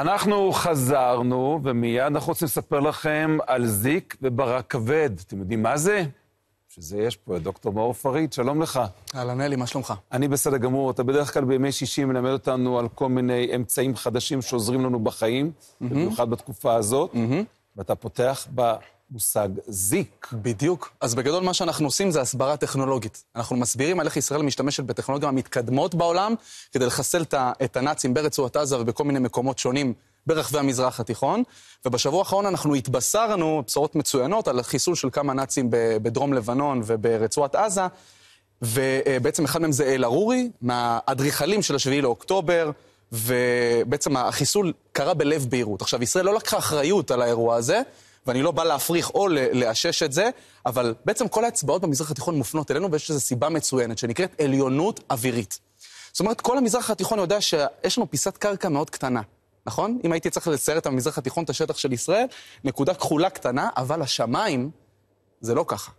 אנחנו חזרנו, ומיד אנחנו רוצים לספר לכם על זיק וברק כבד. אתם יודעים מה זה? שזה יש פה דוקטור מאור פריד, שלום לך. אהלן אלי, מה שלומך? אני בסדר גמור. אתה בדרך כלל בימי שישי מלמד אותנו על כל מיני אמצעים חדשים שעוזרים לנו בחיים, mm-hmm. במיוחד בתקופה הזאת. Mm-hmm. ואתה פותח במושג זיק. בדיוק. אז בגדול מה שאנחנו עושים זה הסברה טכנולוגית. אנחנו מסבירים על איך ישראל משתמשת בטכנולוגיה המתקדמות בעולם כדי לחסל את הנאצים ברצועת עזה ובכל מיני מקומות שונים ברחבי המזרח התיכון, ובשבוע האחרון אנחנו התבשרנו בשורות מצוינות על החיסול של כמה נאצים בדרום לבנון וברצועת עזה, ובעצם אחד מהם זה אל-ערורי, מהאדריכלים של השביעי לאוקטובר, ובעצם החיסול קרה בלב ביירות. עכשיו, ישראל לא לקחה אחריות על האירוע הזה, ואני לא בא להפריך או לאשש את זה, אבל בעצם כל האצבעות במזרח התיכון מופנות אלינו, ויש איזו סיבה מצוינת, שנקראת עליונות אווירית. זאת אומרת, כל המזרח התיכון יודע שיש לנו פיסת קרקע מאוד קטנה, נכון? אם הייתי צריך לצייר את המזרח התיכון, את השטח של ישראל, נקודה כחולה קטנה, אבל השמיים, זה לא ככה.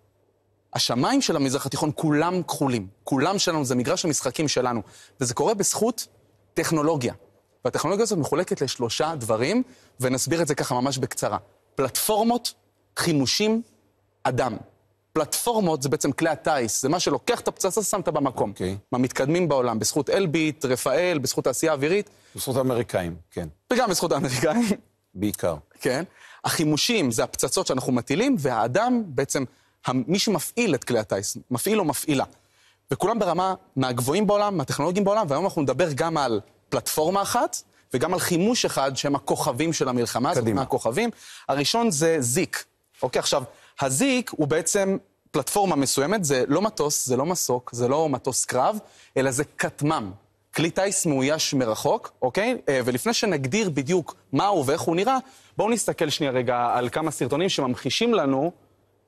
השמיים של המזרח התיכון כולם כחולים. כולם שלנו, זה מגרש המשחקים שלנו. וזה קורה בזכות טכנולוגיה. והטכנולוגיה הזאת מחולקת לשלושה דברים, ונסביר את זה ככה ממש בקצרה. פלטפורמות, חימושים, אדם. פלטפורמות זה בעצם כלי הטיס, זה מה שלוקח את הפצצה, שמת במקום. Okay. אוקיי. מה מתקדמים בעולם, בזכות אלביט, רפאל, בזכות תעשייה אווירית. בזכות האמריקאים, כן. וגם בזכות האמריקאים. בעיקר. כן. החימושים זה הפצצות שאנחנו מטילים, והאדם בעצם, מי שמפעיל את כלי הטיס, מפעיל או מפעילה. וכולם ברמה מהגבוהים בעולם, מהטכנולוגיים בעולם, והיום אנחנו נדבר גם על פלטפורמה אחת, וגם על חימוש אחד, שהם הכוכבים של המלחמה הזאת, מהכוכבים. הראשון זה זיק. אוקיי, עכשיו, הזיק הוא בעצם פלטפורמה מסוימת, זה לא מטוס, זה לא מסוק, זה לא מטוס קרב, אלא זה כטמ"ם. כלי טיס מאויש מרחוק, אוקיי? אה, ולפני שנגדיר בדיוק מה הוא ואיך הוא נראה, בואו נסתכל שנייה רגע על כמה סרטונים שממחישים לנו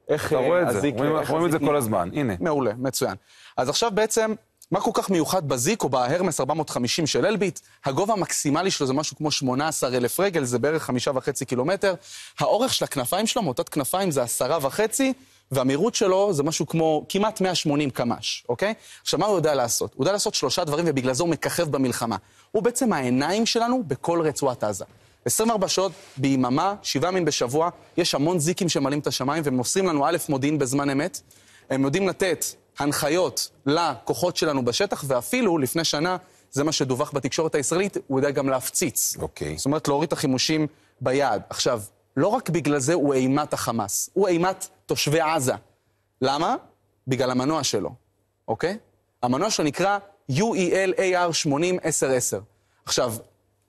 איך אתה רואה את זה, אנחנו רואים את זה כל הזמן, הנה. מעולה, מצוין. אז עכשיו בעצם, מה כל כך מיוחד בזיק או בהרמס 450 של אלביט? הגובה המקסימלי שלו זה משהו כמו 18 אלף רגל, זה בערך חמישה וחצי קילומטר. האורך של הכנפיים שלו, מוטת כנפיים זה עשרה וחצי, והמהירות שלו זה משהו כמו כמעט 180 קמ"ש, אוקיי? עכשיו, מה הוא יודע לעשות? הוא יודע לעשות שלושה דברים, ובגלל זה הוא מככב במלחמה. הוא בעצם העיניים שלנו בכל רצועת עזה. 24 שעות ביממה, שבעה ימים בשבוע, יש המון זיקים שמלאים את השמיים, והם מוסרים לנו א', מודיעין בזמן אמת, הם יודעים לתת הנחיות לכוחות שלנו בשטח, ואפילו לפני שנה, זה מה שדווח בתקשורת הישראלית, הוא יודע גם להפציץ. אוקיי. Okay. זאת אומרת, להוריד את החימושים ביד. עכשיו, לא רק בגלל זה הוא אימת החמאס, הוא אימת תושבי עזה. למה? בגלל המנוע שלו, אוקיי? Okay? המנוע שלו נקרא UELAR 80-10-10. עכשיו,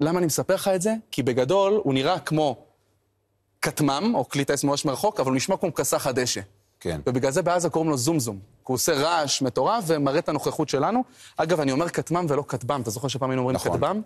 למה אני מספר לך את זה? כי בגדול הוא נראה כמו כטמ"ם, או כלי טייס ממש מרחוק, אבל הוא נשמע כמו כסח הדשא. כן. ובגלל זה בעזה קוראים לו זום זום. כי הוא עושה רעש מטורף ומראה את הנוכחות שלנו. אגב, אני אומר כטמ"ם ולא כטב"ם. אתה זוכר שפעם היינו אומרים נכון. כטב"ם?